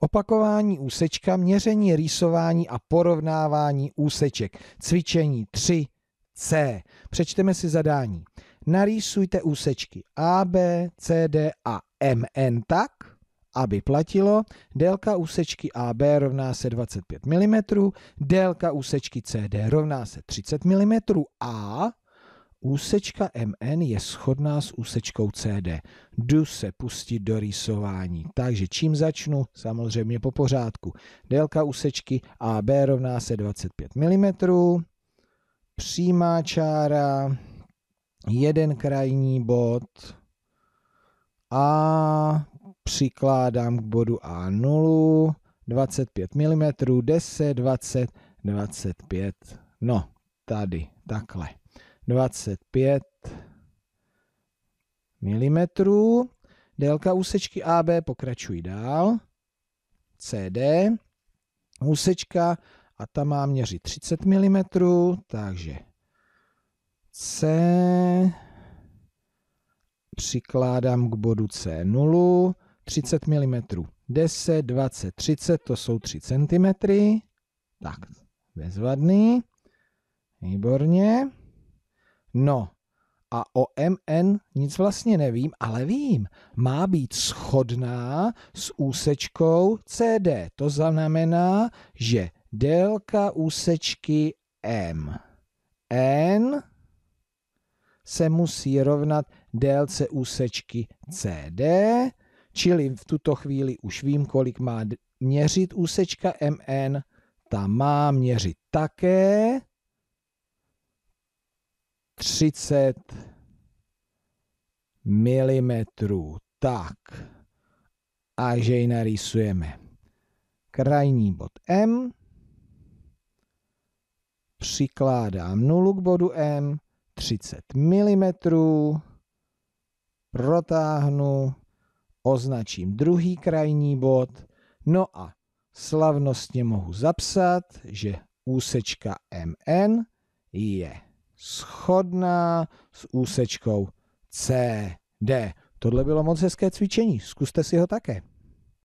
Opakování úsečka, měření, rýsování a porovnávání úseček. Cvičení 3C. Přečteme si zadání. Narýsujte úsečky A, B, C, D a MN tak, aby platilo, délka úsečky AB rovná se 25 mm, délka úsečky CD rovná se 30 mm a Úsečka MN je shodná s úsečkou CD. Jdu se pustit do rýsování. Takže čím začnu? Samozřejmě po pořádku. Délka úsečky AB rovná se 25 mm. Přímá čára, jeden krajní bod a přikládám k bodu A0 25 mm, 10, 20, 25. No, tady, takhle. 25 mm. Délka úsečky AB pokračují dál. CD. Úsečka a ta má měřit 30 mm, takže C přikládám k bodu C0, 30 mm, 10, 20, 30, to jsou 3 cm. Tak, bezvadný. Výborně. No, a o MN nic vlastně nevím, ale vím, má být schodná s úsečkou CD. To znamená, že délka úsečky M. N se musí rovnat délce úsečky CD, čili v tuto chvíli už vím, kolik má měřit úsečka MN. Ta má měřit také 30 mm. Tak. A že ji narýsujeme. Krajní bod M. Přikládám nulu k bodu M. 30 mm. Protáhnu. Označím druhý krajní bod. No a slavnostně mohu zapsat, že úsečka MN je schodná s úsečkou CD. Tohle bylo moc hezké cvičení, zkuste si ho také.